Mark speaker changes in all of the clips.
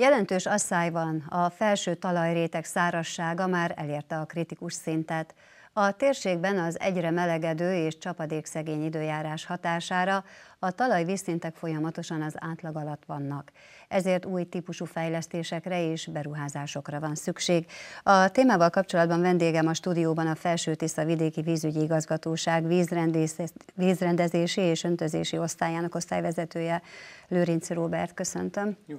Speaker 1: Jelentős asszály van, a felső talajréteg szárazsága már elérte a kritikus szintet. A térségben az egyre melegedő és csapadékszegény időjárás hatására a talaj vízszintek folyamatosan az átlag alatt vannak. Ezért új típusú fejlesztésekre és beruházásokra van szükség. A témával kapcsolatban vendégem a stúdióban a Felső Tisza Vidéki Vízügyi Igazgatóság vízrendezési és öntözési osztályának osztályvezetője Lőrinci Róbert. Köszöntöm. Jó.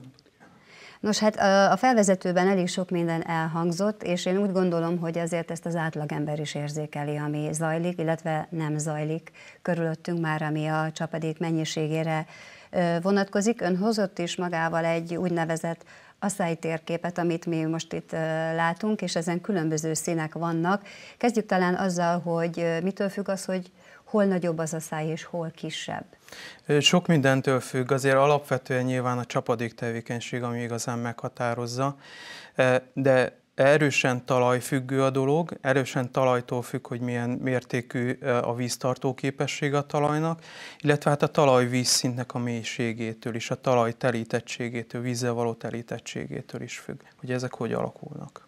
Speaker 1: Nos, hát a felvezetőben elég sok minden elhangzott, és én úgy gondolom, hogy ezért ezt az átlagember is érzékeli, ami zajlik, illetve nem zajlik körülöttünk már, ami a csapadék mennyiségére vonatkozik. Ön hozott is magával egy úgynevezett asszály térképet, amit mi most itt látunk, és ezen különböző színek vannak. Kezdjük talán azzal, hogy mitől függ az, hogy hol nagyobb az a száj, és hol kisebb?
Speaker 2: Sok mindentől függ, azért alapvetően nyilván a csapadék tevékenység, ami igazán meghatározza, de erősen talajfüggő a dolog, erősen talajtól függ, hogy milyen mértékű a víztartó képesség a talajnak, illetve hát a talaj vízszintnek a mélységétől is, a talaj telítettségétől, vízzel való telítettségétől is függ, hogy ezek hogy alakulnak.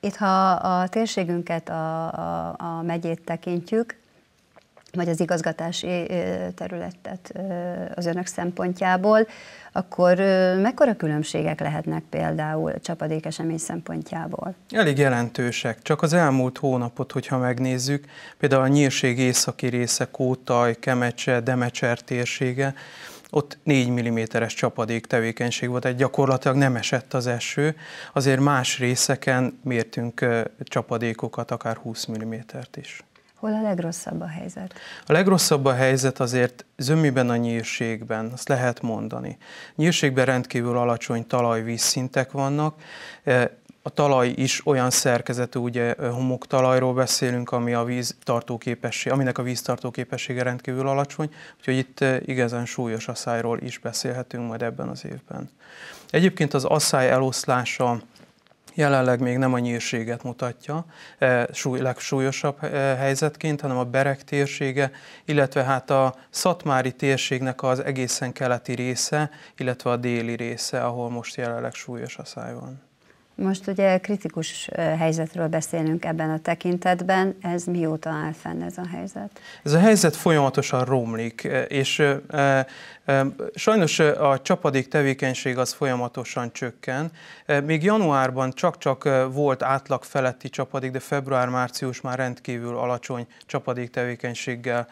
Speaker 1: Itt, ha a térségünket, a, a, a megyét tekintjük, vagy az igazgatási területet az önök szempontjából, akkor mekkora különbségek lehetnek például a csapadék esemény szempontjából?
Speaker 2: Elég jelentősek. Csak az elmúlt hónapot, hogyha megnézzük, például a nyírség északi része, Kótaj, Kemecse, Demecser térsége, ott 4 mm-es csapadék tevékenység volt, egy gyakorlatilag nem esett az eső, azért más részeken mértünk csapadékokat, akár 20 mm-t is.
Speaker 1: Hol a legrosszabb a helyzet?
Speaker 2: A legrosszabb a helyzet azért zömiben a nyírségben, azt lehet mondani. Nyírségben rendkívül alacsony talajvízszintek vannak, e, a talaj is olyan szerkezetű, ugye e, homoktalajról beszélünk, ami a víz tartóképesség, aminek a víz tartóképessége rendkívül alacsony, úgyhogy itt e, igazán súlyos asszályról is beszélhetünk majd ebben az évben. Egyébként az asszály eloszlása jelenleg még nem a nyírséget mutatja e, súly, legsúlyosabb e, helyzetként, hanem a Berek térsége, illetve hát a Szatmári térségnek az egészen keleti része, illetve a déli része, ahol most jelenleg súlyos a van.
Speaker 1: Most ugye kritikus helyzetről beszélünk ebben a tekintetben, ez mióta áll fenn ez a helyzet?
Speaker 2: Ez a helyzet folyamatosan romlik, és sajnos a csapadék tevékenység az folyamatosan csökken. Még januárban csak-csak volt átlag feletti csapadék, de február-március már rendkívül alacsony csapadék tevékenységgel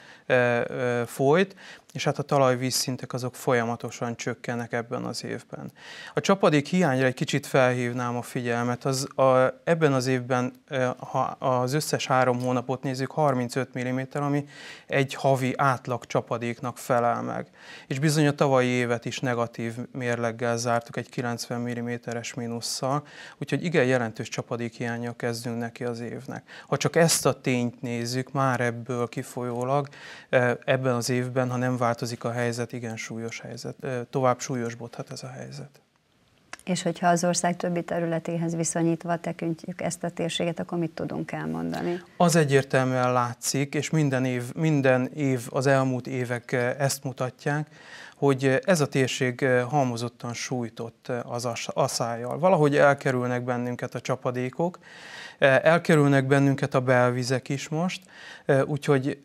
Speaker 2: folyt és hát a talajvízszintek azok folyamatosan csökkennek ebben az évben. A csapadék hiányra egy kicsit felhívnám a figyelmet. Az, a, ebben az évben, e, ha az összes három hónapot nézzük, 35 mm, ami egy havi átlag csapadéknak felel meg. És bizony a tavalyi évet is negatív mérleggel zártuk, egy 90 mm-es mínusszal, úgyhogy igen jelentős csapadék hiánya kezdünk neki az évnek. Ha csak ezt a tényt nézzük, már ebből kifolyólag e, ebben az évben, ha nem változik a helyzet, igen súlyos helyzet, tovább súlyosbodhat ez a helyzet.
Speaker 1: És hogyha az ország többi területéhez viszonyítva tekintjük ezt a térséget, akkor mit tudunk elmondani?
Speaker 2: Az egyértelműen látszik, és minden év, minden év az elmúlt évek ezt mutatják, hogy eh, ez a térség eh, halmozottan sújtott eh, az asszájjal. Valahogy elkerülnek bennünket a csapadékok, elkerülnek bennünket a belvizek is most, úgyhogy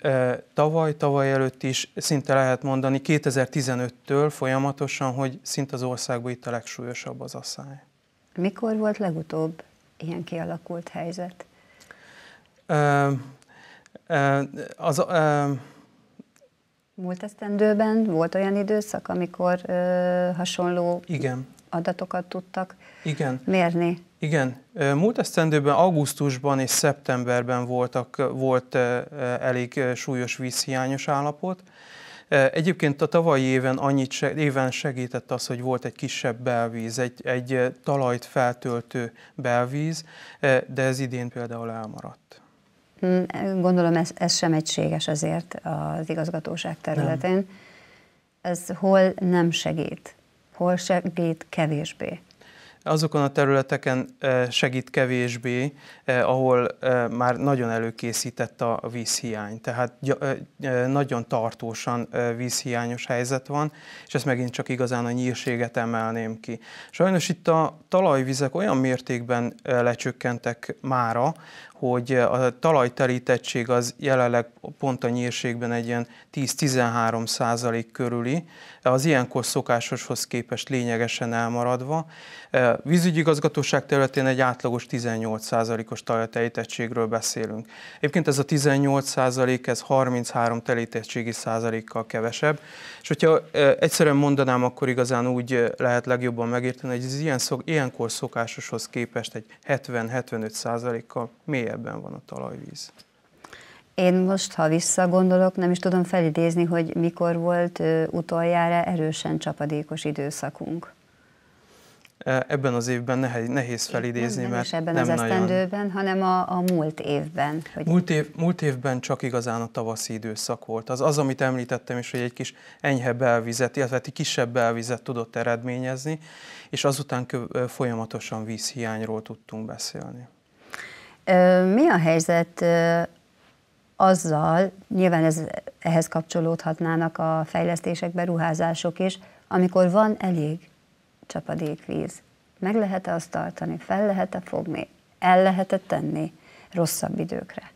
Speaker 2: tavaly, tavaly előtt is szinte lehet mondani 2015-től folyamatosan, hogy szinte az országban itt a legsúlyosabb az asszály.
Speaker 1: Mikor volt legutóbb ilyen kialakult helyzet?
Speaker 2: Uh, uh, az, uh,
Speaker 1: Múlt esztendőben volt olyan időszak, amikor ö, hasonló Igen. adatokat tudtak Igen. mérni?
Speaker 2: Igen. Múlt esztendőben augusztusban és szeptemberben voltak, volt elég súlyos vízhiányos állapot. Egyébként a tavalyi éven annyit se, éven segített az, hogy volt egy kisebb belvíz, egy, egy talajt feltöltő belvíz, de ez idén például elmaradt.
Speaker 1: Hm, gondolom ez, ez sem egységes azért az igazgatóság területén. Nem. Ez hol nem segít, hol segít kevésbé
Speaker 2: azokon a területeken eh, segít kevésbé, eh, ahol eh, már nagyon előkészített a vízhiány, tehát nagyon tartósan vízhiányos helyzet van, és ezt megint csak igazán a nyírséget emelném ki. Sajnos itt a talajvizek olyan mértékben lecsökkentek mára, hogy a talajterítettség az jelenleg pont a nyírségben egy ilyen 10-13 százalék körüli, az ilyenkor szokásoshoz képest lényegesen elmaradva. E, vízügyigazgatóság területén egy átlagos 18 százalékos talajterítettségről beszélünk. Egyébként ez a 18 százalék, ez 33 telítettségi százalékkal kevesebb, és hogyha e, egyszerűen mondanám, akkor igazán úgy lehet legjobban megérteni, hogy ez ilyen szok, ilyenkor szokásoshoz képest egy 70-75 százalékkal mély mélyebben van a talajvíz.
Speaker 1: Én most, ha visszagondolok, nem is tudom felidézni, hogy mikor volt utoljára erősen csapadékos időszakunk.
Speaker 2: E, ebben az évben nehéz, nehéz felidézni, nem mert ebben nem az nagyon... esztendőben,
Speaker 1: hanem a, a múlt évben. Hogy... Múlt,
Speaker 2: év, múlt évben csak igazán a tavaszi időszak volt. Az, az, amit említettem is, hogy egy kis enyhe belvizet, illetve kisebb belvizet tudott eredményezni, és azután folyamatosan vízhiányról tudtunk beszélni.
Speaker 1: Mi a helyzet azzal, nyilván ez, ehhez kapcsolódhatnának a fejlesztések, beruházások is, amikor van elég csapadékvíz, meg lehet-e azt tartani, fel lehet-e fogni, el lehet-e tenni rosszabb időkre?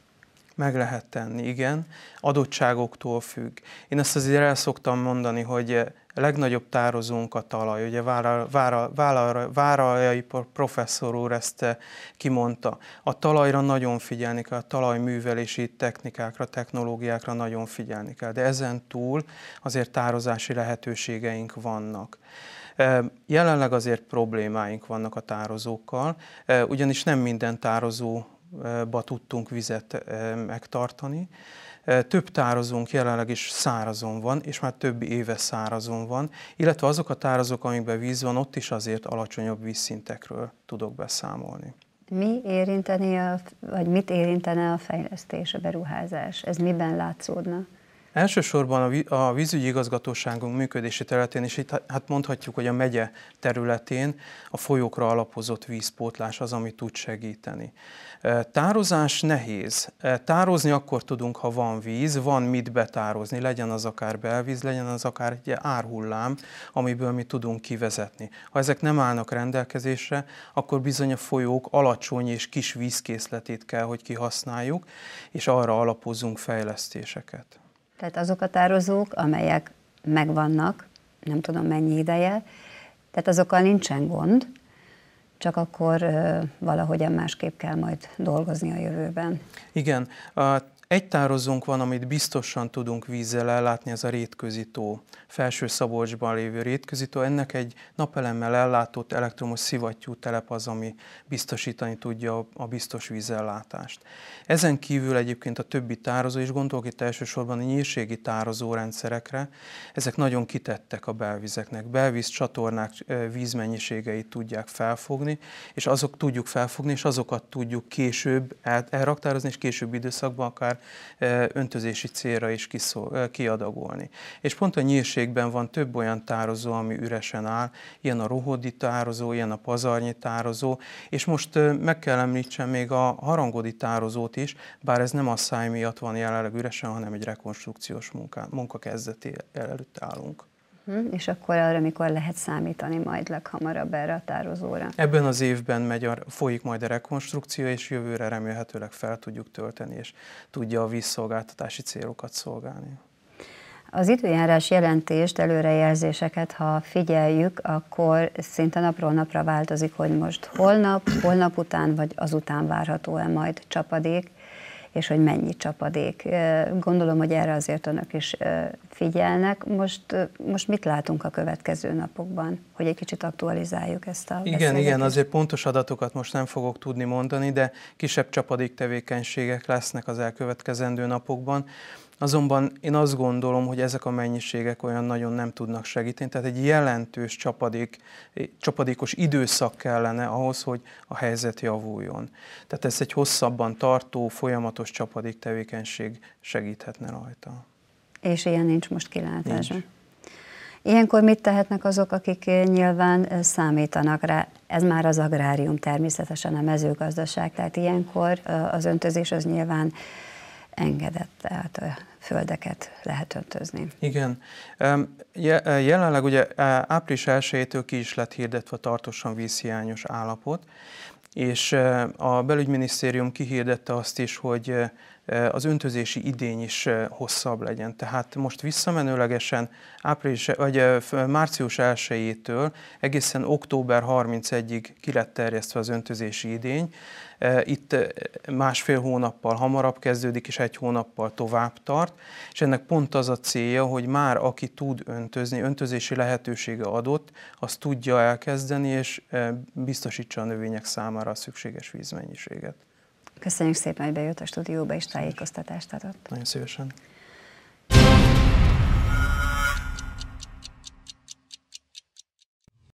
Speaker 2: Meg lehet tenni, igen. Adottságoktól függ. Én ezt azért el szoktam mondani, hogy a eh, legnagyobb tározónk a talaj. Ugye Vára, professzor úr ezt eh, kimondta. A talajra nagyon figyelni kell, a talajművelési technikákra, technológiákra nagyon figyelni kell, de ezen túl azért tározási lehetőségeink vannak. Eh, jelenleg azért problémáink vannak a tározókkal, ugyanis nem minden tározó ba tudtunk vizet megtartani. Több tározónk jelenleg is szárazon van, és már több éve szárazon van, illetve azok a tározók, amikben víz van, ott is azért alacsonyabb vízszintekről tudok beszámolni.
Speaker 1: Mi érinteni, a, vagy mit érintene a fejlesztés, a beruházás? Ez miben látszódna?
Speaker 2: Elsősorban a vízügyi igazgatóságunk működési területén, és itt hát mondhatjuk, hogy a megye területén a folyókra alapozott vízpótlás az, ami tud segíteni. Tározás nehéz. Tározni akkor tudunk, ha van víz, van mit betározni, legyen az akár belvíz, legyen az akár egy árhullám, amiből mi tudunk kivezetni. Ha ezek nem állnak rendelkezésre, akkor bizony a folyók alacsony és kis vízkészletét kell, hogy kihasználjuk, és arra alapozunk fejlesztéseket.
Speaker 1: Tehát azok a tározók, amelyek megvannak, nem tudom mennyi ideje, tehát azokkal nincsen gond, csak akkor valahogyan másképp kell majd dolgozni a jövőben.
Speaker 2: Igen, egy tározónk van, amit biztosan tudunk vízzel ellátni, ez a rétközi tó. Felső Szabolcsban lévő rétközi tó. Ennek egy napelemmel ellátott elektromos szivattyú telep az, ami biztosítani tudja a biztos vízellátást. Ezen kívül egyébként a többi tározó, és gondolok itt elsősorban a nyírségi tározórendszerekre, ezek nagyon kitettek a belvizeknek. Belvíz csatornák vízmennyiségeit tudják felfogni, és azok tudjuk felfogni, és azokat tudjuk később elraktározni, és később időszakban akár öntözési célra is kiszó, kiadagolni. És pont a nyírségben van több olyan tározó, ami üresen áll, ilyen a rohodi tározó, ilyen a pazarnyi tározó, és most meg kell említsem még a harangodi tározót is, bár ez nem a száj miatt van jelenleg üresen, hanem egy rekonstrukciós munka, munka kezdeti előtt állunk.
Speaker 1: Uh-huh. És akkor arra, mikor lehet számítani majd leghamarabb erre a tározóra?
Speaker 2: Ebben az évben megy a, folyik majd a rekonstrukció, és jövőre remélhetőleg fel tudjuk tölteni, és tudja a vízszolgáltatási célokat szolgálni.
Speaker 1: Az időjárás jelentést, előrejelzéseket, ha figyeljük, akkor szinte napról napra változik, hogy most holnap, holnap után, vagy azután várható-e majd csapadék és hogy mennyi csapadék. Gondolom, hogy erre azért önök is figyelnek. Most, most mit látunk a következő napokban, hogy egy kicsit aktualizáljuk ezt a Igen, igen, azért
Speaker 2: pontos adatokat most nem fogok tudni mondani, de kisebb csapadék tevékenységek lesznek az elkövetkezendő napokban. Azonban én azt gondolom, hogy ezek a mennyiségek olyan nagyon nem tudnak segíteni, tehát egy jelentős csapadék, csapadékos időszak kellene ahhoz, hogy a helyzet javuljon. Tehát ez egy hosszabban tartó, folyamatos csapadék tevékenység segíthetne rajta.
Speaker 1: És ilyen nincs most kilátása. Ilyenkor mit tehetnek azok, akik eh, nyilván eh, számítanak rá? Ez már az agrárium természetesen, a mezőgazdaság, tehát ilyenkor eh, az öntözés az nyilván engedett, tehát földeket lehet öntözni. Igen.
Speaker 2: Eh, jelenleg ugye eh, április 1-től ki is lett hirdetve tartósan vízhiányos állapot, és eh, a belügyminisztérium kihirdette azt is, hogy az öntözési idény is hosszabb legyen. Tehát most visszamenőlegesen április, vagy március 1-től egészen október 31-ig ki lett terjesztve az öntözési idény. Itt másfél hónappal hamarabb kezdődik, és egy hónappal tovább tart, és ennek pont az a célja, hogy már aki tud öntözni, öntözési lehetősége adott, az tudja elkezdeni, és biztosítsa a növények számára a szükséges vízmennyiséget.
Speaker 1: Köszönjük szépen, hogy bejött a stúdióba és tájékoztatást adott.
Speaker 2: Nagyon szívesen.